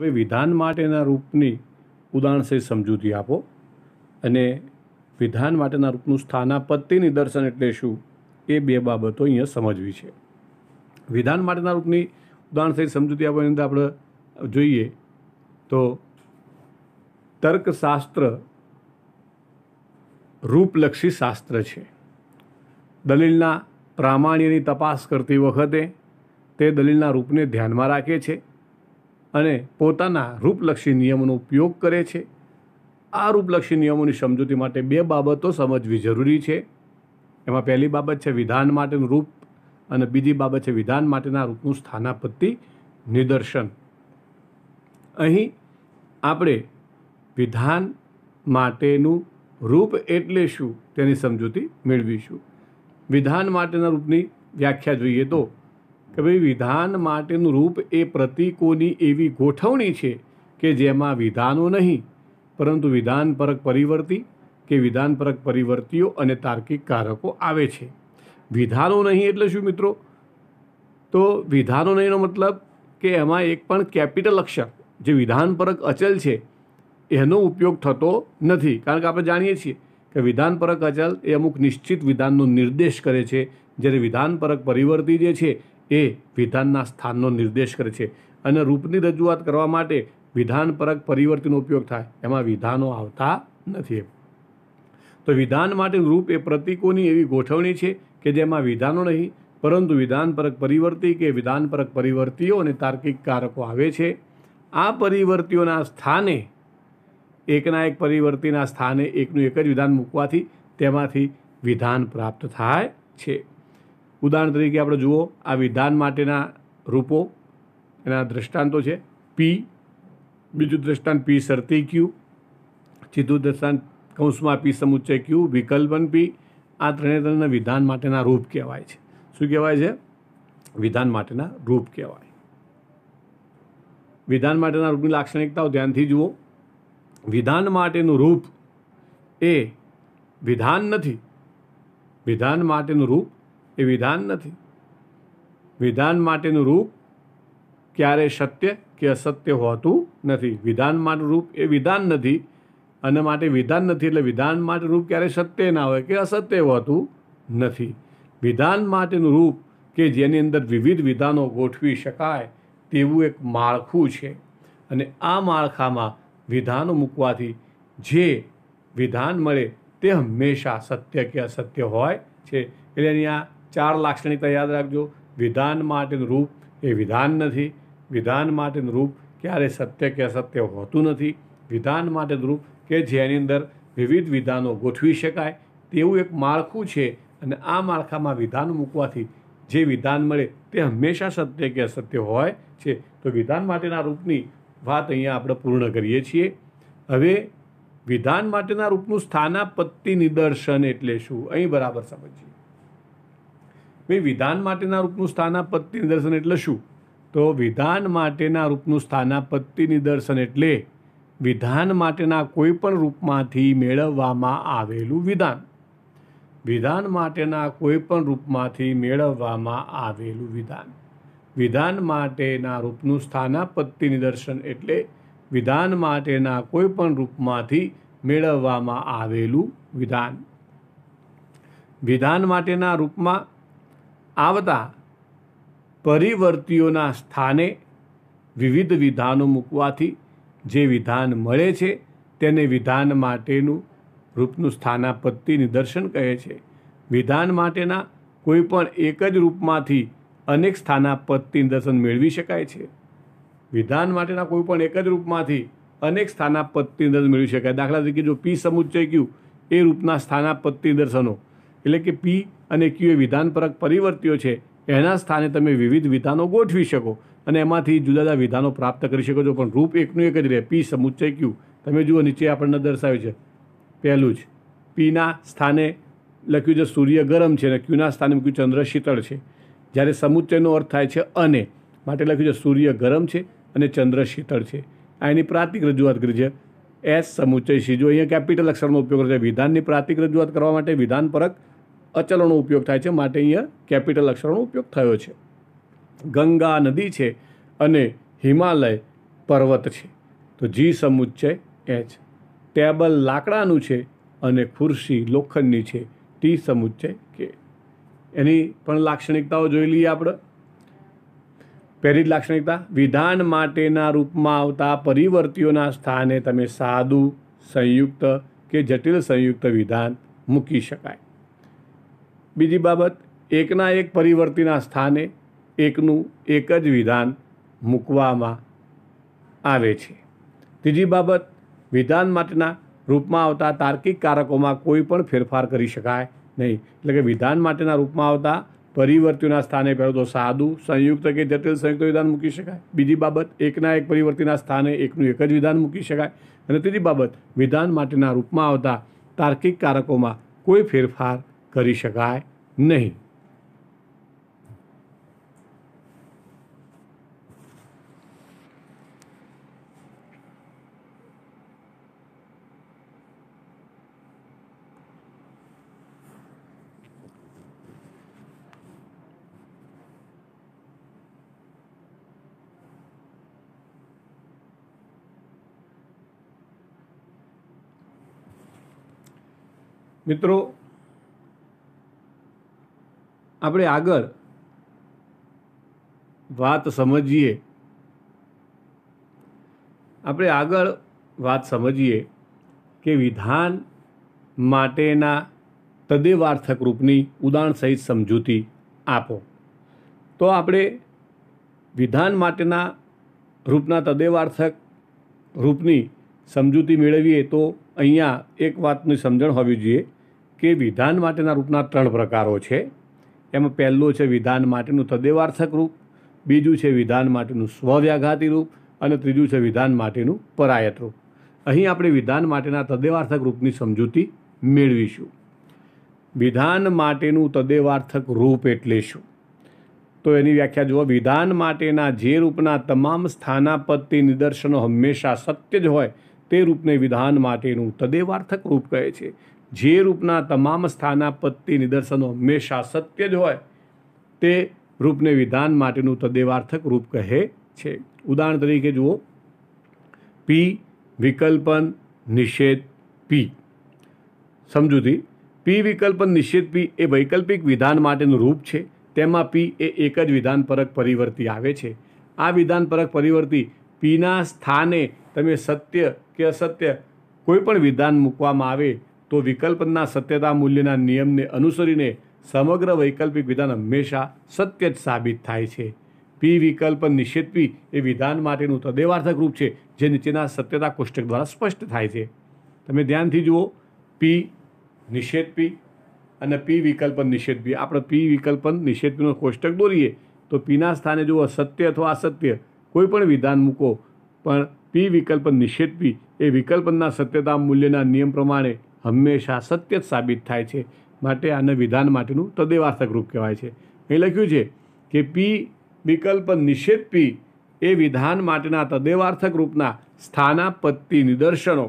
હવે વિધાન માટેના રૂપની ઉદાહરણ સહિત સમજૂતી આપો અને વિધાન માટેના રૂપનું સ્થાનાપત્તિ નિદર્શન એટલે શું એ બે બાબતો અહીંયા સમજવી છે વિધાન માટેના રૂપની ઉદાહરણ સહિત સમજૂતી આપવાની અંદર આપણે જોઈએ તો તર્કશાસ્ત્ર રૂપલક્ષી શાસ્ત્ર છે દલીલના પ્રામાણ્યની તપાસ કરતી વખતે તે દલીલના રૂપને ધ્યાનમાં રાખે છે અને પોતાના રૂપલક્ષી નિયમોનો ઉપયોગ કરે છે આ રૂપલક્ષી નિયમોની સમજૂતી માટે બે બાબતો સમજવી જરૂરી છે એમાં પહેલી બાબત છે વિધાન માટેનું રૂપ અને બીજી બાબત છે વિધાન માટેના રૂપનું સ્થાનાપત્તિ નિદર્શન અહીં આપણે વિધાન માટેનું રૂપ એટલે શું તેની સમજૂતી મેળવીશું વિધાન માટેના રૂપની વ્યાખ્યા જોઈએ તો કે ભાઈ વિધાન માટેનું રૂપ એ પ્રતિકોની એવી ગોઠવણી છે કે જેમાં વિધાનો નહીં પરંતુ વિધાન વિધાનપરક પરિવર્તી કે વિધાન વિધાનપરક પરિવર્તીઓ અને તાર્કિક કારકો આવે છે વિધાનો નહીં એટલે શું મિત્રો તો વિધાનો નહીંનો મતલબ કે એમાં એક પણ કેપિટલ અક્ષર જે વિધાન વિધાનપરક અચલ છે એનો ઉપયોગ થતો નથી કારણ કે આપણે જાણીએ છીએ કે વિધાન વિધાનપરક અચલ એ અમુક નિશ્ચિત વિધાનનો નિર્દેશ કરે છે જ્યારે વિધાન વિધાનપરક પરિવર્તી જે છે એ વિધાનના સ્થાનનો નિર્દેશ કરે છે અને રૂપની રજૂઆત કરવા માટે વિધાન વિધાનપરક પરિવર્તનનો ઉપયોગ થાય એમાં વિધાનો આવતા નથી તો વિધાન માટે રૂપ એ પ્રતીકોની એવી ગોઠવણી છે કે જેમાં વિધાનો નહીં પરંતુ વિધાન વિધાનપરક પરિવર્તી કે વિધાનપરક પરિવર્તીઓ અને તાર્કિક કારકો આવે છે આ પરિવર્તીઓના સ્થાને એકના એક પરિવર્તીના સ્થાને એકનું એક જ વિધાન મૂકવાથી તેમાંથી વિધાન પ્રાપ્ત થાય છે ઉદાહરણ તરીકે આપણે જુઓ આ વિધાન માટેના રૂપો એના દ્રષ્ટાંતો છે પી બીજું દ્રષ્ટાંત પી શરતી ક્યુ સીધું દ્રષ્ટાંત કૌંસમાં પી સમુચ્ચય ક્યુ વિકલ્પન પી આ ત્રણે ત્રણના વિધાન માટેના રૂપ કહેવાય છે શું કહેવાય છે વિધાન માટેના રૂપ કહેવાય વિધાન માટેના રૂપની લાક્ષણિકતાઓ ધ્યાનથી જુઓ વિધાન માટેનું રૂપ એ વિધાન નથી વિધાન માટેનું રૂપ એ વિધાન નથી વિધાન માટેનું રૂપ ક્યારે સત્ય કે અસત્ય હોતું નથી વિધાન માટે રૂપ એ વિધાન નથી અને માટે વિધાન નથી એટલે વિધાન માટે રૂપ ક્યારે સત્ય ના હોય કે અસત્ય હોતું નથી વિધાન માટેનું રૂપ કે જેની અંદર વિવિધ વિધાનો ગોઠવી શકાય તેવું એક માળખું છે અને આ માળખામાં વિધાનો મૂકવાથી જે વિધાન મળે તે હંમેશા સત્ય કે અસત્ય હોય છે એટલે એની આ ચાર લાક્ષણિકતા યાદ રાખજો વિધાન માટેનું રૂપ એ વિધાન નથી વિધાન માટેનું રૂપ ક્યારે સત્ય કે અસત્ય હોતું નથી વિધાન માટેનું રૂપ કે જેની અંદર વિવિધ વિધાનો ગોઠવી શકાય તેવું એક માળખું છે અને આ માળખામાં વિધાન મૂકવાથી જે વિધાન મળે તે હંમેશા સત્ય કે અસત્ય હોય છે તો વિધાન માટેના રૂપની વાત અહીંયા આપણે પૂર્ણ કરીએ છીએ હવે વિધાન માટેના રૂપનું સ્થાનાપત્તિ નિદર્શન એટલે શું અહીં બરાબર સમજીએ ભાઈ વિધાન માટેના રૂપનું સ્થાનાપત્તિ નિદર્શન એટલે શું તો વિધાન માટેના રૂપનું સ્થાનાપત્તિ નિદર્શન એટલે વિધાન માટેના કોઈ પણ રૂપમાંથી મેળવવામાં આવેલું વિધાન વિધાન માટેના કોઈપણ રૂપમાંથી મેળવવામાં આવેલું વિધાન વિધાન માટેના રૂપનું સ્થાનાપત્તિ નિદર્શન એટલે વિધાન માટેના કોઈ પણ રૂપમાંથી મેળવવામાં આવેલું વિધાન વિધાન માટેના રૂપમાં આવતા પરિવર્તીઓના સ્થાને વિવિધ વિધાનો મૂકવાથી જે વિધાન મળે છે તેને વિધાન માટેનું રૂપનું સ્થાનાપત્તિ નિદર્શન કહે છે વિધાન માટેના કોઈ પણ એક જ રૂપમાંથી અનેક સ્થાનાપત્તિ નિદર્શન મેળવી શકાય છે વિધાન માટેના કોઈ પણ એક જ રૂપમાંથી અનેક સ્થાનાપત્તિ નિદર્શન મેળવી શકાય દાખલા તરીકે જો પી સમુચ્ચય કયું એ રૂપના સ્થાનાપત્તિ દર્શનો એટલે કે પી અને કયો વિધાનપરક પરિવર્ત્યો છે એના સ્થાને તમે વિવિધ વિધાનો ગોઠવી શકો અને એમાંથી જુદા જુદા વિધાનો પ્રાપ્ત કરી શકો છો પણ રૂપ એકનું એક જ રહે પી સમુચ્ચય ક્યુ તમે જુઓ નીચે આપણને દર્શાવ્યું છે પહેલું જ પીના સ્થાને લખ્યું છે સૂર્ય ગરમ છે અને ક્યુના સ્થાને મૂક્યું ચંદ્ર શીતળ છે જ્યારે સમુચ્ચયનો અર્થ થાય છે અને માટે લખ્યું છે સૂર્ય ગરમ છે અને ચંદ્ર શીતળ છે આ એની પ્રાતિક રજૂઆત કરી છે એસ સમુચ્ચય સીજો અહીંયા કેપિટલ અક્ષરનો ઉપયોગ કરે છે વિધાનની પ્રાતિક રજૂઆત કરવા માટે વિધાન પરક અચલોનો ઉપયોગ થાય છે માટે અહીંયા કેપિટલ અક્ષરોનો ઉપયોગ થયો છે ગંગા નદી છે અને હિમાલય પર્વત છે તો જી સમુચ્ચય એચ ટેબલ લાકડાનું છે અને ખુરશી લોખંડની છે ટી સમુચ્ચય કે એની પણ લાક્ષણિકતાઓ જોઈ લઈએ આપણે પહેલી લાક્ષણિકતા વિધાન માટેના રૂપમાં આવતા પરિવર્તીઓના સ્થાને તમે સાદું સંયુક્ત કે જટિલ સંયુક્ત વિધાન મૂકી શકાય બીજી બાબત એકના એક પરિવર્તિના સ્થાને એકનું એક જ વિધાન મૂકવામાં આવે છે ત્રીજી બાબત વિધાન માટેના રૂપમાં આવતા તાર્કિક કારકોમાં કોઈ પણ ફેરફાર કરી શકાય નહીં એટલે કે વિધાન માટેના રૂપમાં આવતા પરિવર્તિના સ્થાને પહેલો તો સાદુ સંયુક્ત કે જટિલ સંયુક્ત વિધાન મૂકી શકાય બીજી બાબત એકના એક પરિવર્તિના સ્થાને એકનું એક જ વિધાન મૂકી શકાય અને ત્રીજી બાબત વિધાન માટેના રૂપમાં આવતા તાર્કિક કારકોમાં કોઈ ફેરફાર કરી શકાય નહીં મિત્રો આપણે આગળ વાત સમજીએ આપણે આગળ વાત સમજીએ કે વિધાન માટેના તદેવાર્થક રૂપની ઉદાહરણ સહિત સમજૂતી આપો તો આપણે વિધાન માટેના રૂપના તદેવાર્થક રૂપની સમજૂતી મેળવીએ તો અહીંયા એક વાતની સમજણ હોવી જોઈએ કે વિધાન માટેના રૂપના ત્રણ પ્રકારો છે એમાં પહેલું છે વિધાન માટેનું તદેવાર્થક રૂપ બીજું છે વિધાન માટેનું સ્વવ્યાઘાતી રૂપ અને ત્રીજું છે વિધાન માટેનું પરાયત રૂપ અહીં આપણે વિધાન માટેના તદેવાર્થક રૂપની સમજૂતી મેળવીશું વિધાન માટેનું તદેવાર્થક રૂપ એટલે શું તો એની વ્યાખ્યા જુઓ વિધાન માટેના જે રૂપના તમામ સ્થાનાપત્તિ નિદર્શનો હંમેશા સત્ય જ હોય તે રૂપને વિધાન માટેનું તદેવાર્થક રૂપ કહે છે જે રૂપના તમામ સ્થાનાપત્તિ નિદર્શનો હંમેશા સત્ય જ હોય તે રૂપને વિધાન માટેનું તદેવાર્થક રૂપ કહે છે ઉદાહરણ તરીકે જુઓ પી વિકલ્પન નિષેધ પી સમજૂતી પી વિકલ્પન નિષેધ પી એ વૈકલ્પિક વિધાન માટેનું રૂપ છે તેમાં પી એ એક જ વિધાન વિધાનપરક પરિવર્તી આવે છે આ વિધાન વિધાનપરક પરિવર્તી પીના સ્થાને તમે સત્ય કે અસત્ય કોઈ પણ વિધાન મૂકવામાં આવે તો વિકલ્પના સત્યતા મૂલ્યના નિયમને અનુસરીને સમગ્ર વૈકલ્પિક વિધાન હંમેશા સત્ય જ સાબિત થાય છે પી વિકલ્પ નિષેધપી એ વિધાન માટેનું તદેવાર્થક રૂપ છે જે નીચેના સત્યતા કોષ્ટક દ્વારા સ્પષ્ટ થાય છે તમે ધ્યાનથી જુઓ પી નિષેધપી અને પી વિકલ્પન નિષેધપી આપણે પી વિકલ્પ નિષેધપીનો કોષ્ટક દોરીએ તો પીના સ્થાને જુઓ સત્ય અથવા અસત્ય કોઈ પણ વિધાન મૂકો પણ પી વિકલ્પ નિષેધપી એ વિકલ્પના સત્યતા મૂલ્યના નિયમ પ્રમાણે હંમેશા સત્ય જ સાબિત થાય છે માટે આને વિધાન માટેનું તદેવાર્થક રૂપ કહેવાય છે અહીં લખ્યું છે કે પી વિકલ્પ નિષેધ પી એ વિધાન માટેના તદેવાર્થક રૂપના સ્થાનાપત્તિ નિદર્શનો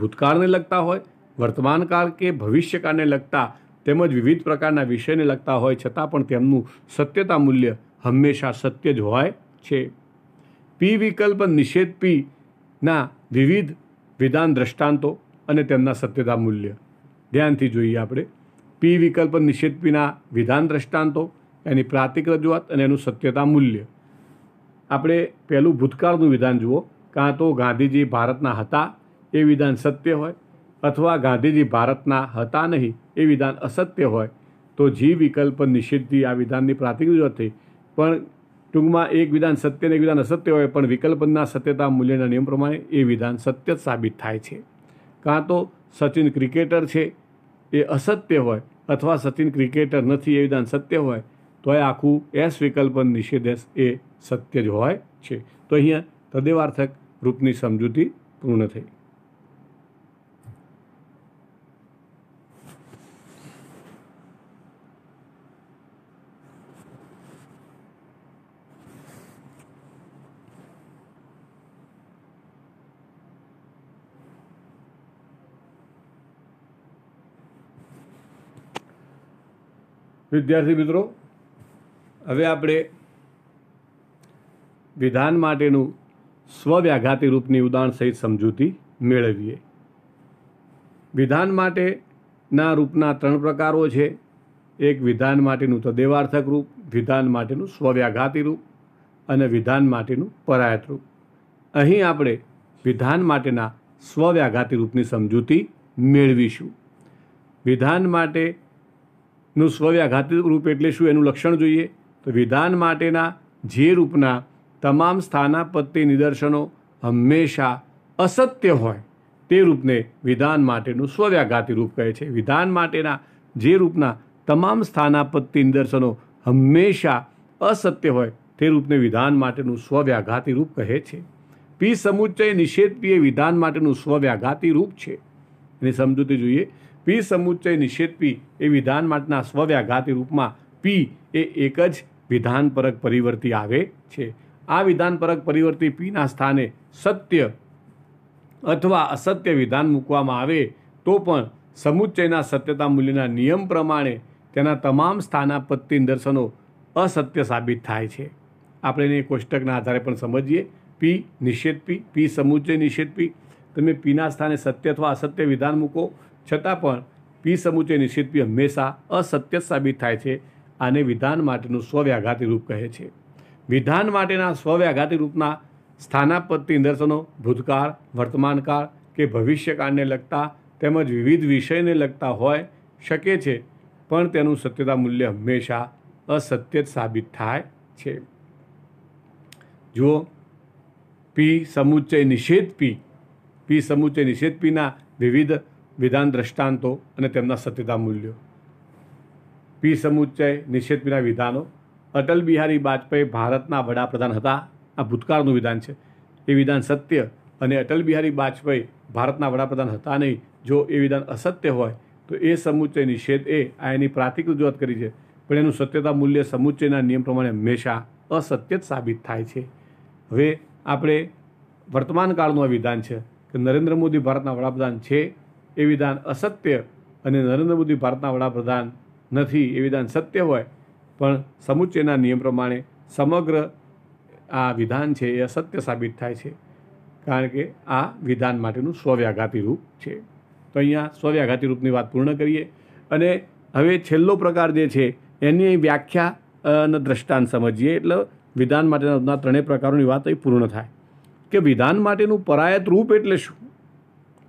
ભૂતકાળને લગતા હોય વર્તમાનકાળ કે ભવિષ્યકાળને લગતા તેમજ વિવિધ પ્રકારના વિષયને લગતા હોય છતાં પણ તેમનું સત્યતા મૂલ્ય હંમેશા સત્ય જ હોય છે પી વિકલ્પ નિષેધ પીના વિવિધ વિધાન દ્રષ્ટાંતો અને તેમના સત્યતા મૂલ્ય ધ્યાનથી જોઈએ આપણે પી વિકલ્પ નિષેધ પીના વિધાન દ્રષ્ટાંતો એની પ્રાતિક રજૂઆત અને એનું સત્યતા મૂલ્ય આપણે પહેલું ભૂતકાળનું વિધાન જુઓ કાં તો ગાંધીજી ભારતના હતા એ વિધાન સત્ય હોય અથવા ગાંધીજી ભારતના હતા નહીં એ વિધાન અસત્ય હોય તો જી વિકલ્પ નિષિદ્ધથી આ વિધાનની પ્રાથમિક રજૂઆત થઈ પણ ટૂંકમાં એક વિધાન સત્ય ને એક વિધાન અસત્ય હોય પણ વિકલ્પના સત્યતા મૂલ્યના નિયમ પ્રમાણે એ વિધાન સત્ય સાબિત થાય છે કાં તો સચિન ક્રિકેટર છે એ અસત્ય હોય અથવા સચિન ક્રિકેટર નથી એ વિધાન સત્ય હોય તો એ આખું એસ વિકલ્પ નિષેધેશ એ સત્ય જ હોય છે તો અહીંયા તદેવાર્થક રૂપની સમજૂતી પૂર્ણ થઈ વિદ્યાર્થી મિત્રો હવે આપણે વિધાન માટેનું સ્વવ્યાઘાતી રૂપની ઉદાહરણ સહિત સમજૂતી મેળવીએ વિધાન માટેના રૂપના ત્રણ પ્રકારો છે એક વિધાન માટેનું તદેવાર્થક રૂપ વિધાન માટેનું સ્વવ્યાઘાતી રૂપ અને વિધાન માટેનું પરાયત રૂપ અહીં આપણે વિધાન માટેના સ્વવ્યાઘાતી રૂપની સમજૂતી મેળવીશું વિધાન માટે નું સ્વવ્યાઘાતી રૂપ એટલે શું એનું લક્ષણ જોઈએ તો વિધાન માટેના જે રૂપના તમામ સ્થાનાપત્તિ નિદર્શનો હંમેશા અસત્ય હોય તે રૂપને વિધાન માટેનું સ્વવ્યાઘાતી રૂપ કહે છે વિધાન માટેના જે રૂપના તમામ સ્થાનાપત્તિ નિદર્શનો હંમેશા અસત્ય હોય તે રૂપને વિધાન માટેનું સ્વવ્યાઘાતી રૂપ કહે છે પી સમુચ્ચય નિષેધ પી એ વિધાન માટેનું સ્વવ્યાઘાતી રૂપ છે એની સમજૂતી જોઈએ પી સમુચ્ચય નિષેધપી એ વિધાન માટેના સ્વવ્યાઘાતી રૂપમાં પી એ એક જ વિધાન વિધાનપરક પરિવર્તી આવે છે આ વિધાન વિધાનપરક પરિવર્તી પીના સ્થાને સત્ય અથવા અસત્ય વિધાન મૂકવામાં આવે તો પણ સમુચ્ચયના સત્યતા મૂલ્યના નિયમ પ્રમાણે તેના તમામ સ્થાનાપત્તિ દર્શનો અસત્ય સાબિત થાય છે આપણે એને કોષ્ટકના આધારે પણ સમજીએ પી નિષેધ પી પી સમુચ્ચય નિષેધ પી તમે પીના સ્થાને સત્ય અથવા અસત્ય વિધાન મૂકો છતાં પણ પી સમુચય નિશ્ચિતપી હંમેશા અસત્ય સાબિત થાય છે આને વિધાન માટેનું સ્વવ્યાઘાતી રૂપ કહે છે વિધાન માટેના સ્વવ્યાઘાતી રૂપના સ્થાનાપત્તિ નિદર્શનો ભૂતકાળ વર્તમાનકાળ કે ભવિષ્યકાળને લગતા તેમજ વિવિધ વિષયને લગતા હોય શકે છે પણ તેનું સત્યતા મૂલ્ય હંમેશા અસત્ય જ સાબિત થાય છે જુઓ પી સમુચ્ચય નિષેધ પી પી સમુચ્ચય નિષેધ પીના વિવિધ વિધાન દ્રષ્ટાંતો અને તેમના સત્યતા મૂલ્યો પી સમુચ્ચય નિષેધ વિના વિધાનો અટલ બિહારી વાજપેયી ભારતના વડાપ્રધાન હતા આ ભૂતકાળનું વિધાન છે એ વિધાન સત્ય અને અટલ બિહારી વાજપેયી ભારતના વડાપ્રધાન હતા નહીં જો એ વિધાન અસત્ય હોય તો એ સમુચ્ચય નિષેધ એ આ એની પ્રાથમિક રજૂઆત કરી છે પણ એનું સત્યતા મૂલ્ય સમુચ્ચયના નિયમ પ્રમાણે હંમેશા અસત્ય જ સાબિત થાય છે હવે આપણે વર્તમાનકાળનું આ વિધાન છે કે નરેન્દ્ર મોદી ભારતના વડાપ્રધાન છે એ વિધાન અસત્ય અને નરેન્દ્ર મોદી ભારતના વડાપ્રધાન નથી એ વિધાન સત્ય હોય પણ સમુચ્ચયના નિયમ પ્રમાણે સમગ્ર આ વિધાન છે એ અસત્ય સાબિત થાય છે કારણ કે આ વિધાન માટેનું સ્વવ્યાઘાતી રૂપ છે તો અહીંયા સ્વવ્યાઘાતી રૂપની વાત પૂર્ણ કરીએ અને હવે છેલ્લો પ્રકાર જે છે એની વ્યાખ્યા અને દ્રષ્ટાંત સમજીએ એટલે વિધાન માટેના ત્રણેય પ્રકારોની વાત એ પૂર્ણ થાય કે વિધાન માટેનું પરાયત રૂપ એટલે શું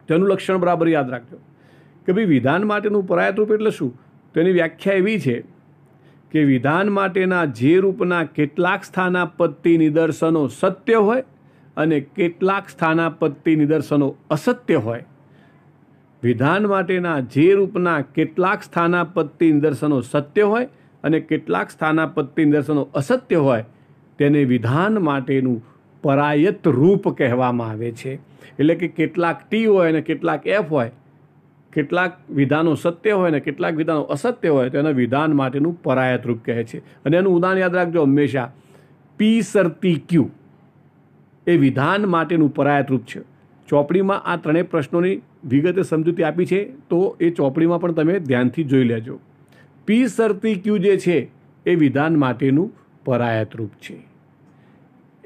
તો એનું લક્ષણ બરાબર યાદ રાખજો કે ભાઈ વિધાન માટેનું પરાયતરૂપ એટલે શું તો એની વ્યાખ્યા એવી છે કે વિધાન માટેના જે રૂપના કેટલાક સ્થાનાપત્તિ નિદર્શનો સત્ય હોય અને કેટલાક સ્થાનાપત્તિ નિદર્શનો અસત્ય હોય વિધાન માટેના જે રૂપના કેટલાક સ્થાનાપત્તિ નિદર્શનો સત્ય હોય અને કેટલાક સ્થાનાપત્તિ નિદર્શનો અસત્ય હોય તેને વિધાન માટેનું પરાયત રૂપ કહેવામાં આવે છે એટલે કે કેટલાક ટી હોય અને કેટલાક એફ હોય કેટલાક વિધાનો સત્ય હોય ને કેટલાક વિધાનો અસત્ય હોય તો એના વિધાન માટેનું પરાયત રૂપ કહે છે અને એનું ઉદાહરણ યાદ રાખજો હંમેશા પી સરતી ક્યુ એ વિધાન માટેનું પરાયત રૂપ છે ચોપડીમાં આ ત્રણેય પ્રશ્નોની વિગતે સમજૂતી આપી છે તો એ ચોપડીમાં પણ તમે ધ્યાનથી જોઈ લેજો પી સરતી ક્યુ જે છે એ વિધાન માટેનું પરાયત રૂપ છે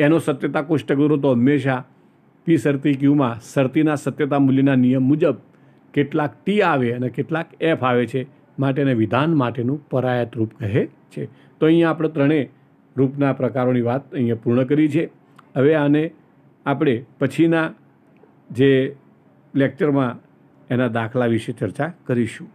એનો સત્યતા કોષ્ટગુરો તો હંમેશા પી સરતી ક્યુમાં સરતીના સત્યતા મૂલ્યના નિયમ મુજબ કેટલાક ટી આવે અને કેટલાક એફ આવે છે માટેને વિધાન માટેનું પરાયત રૂપ કહે છે તો અહીંયા આપણે ત્રણેય રૂપના પ્રકારોની વાત અહીંયા પૂર્ણ કરી છે હવે આને આપણે પછીના જે લેક્ચરમાં એના દાખલા વિશે ચર્ચા કરીશું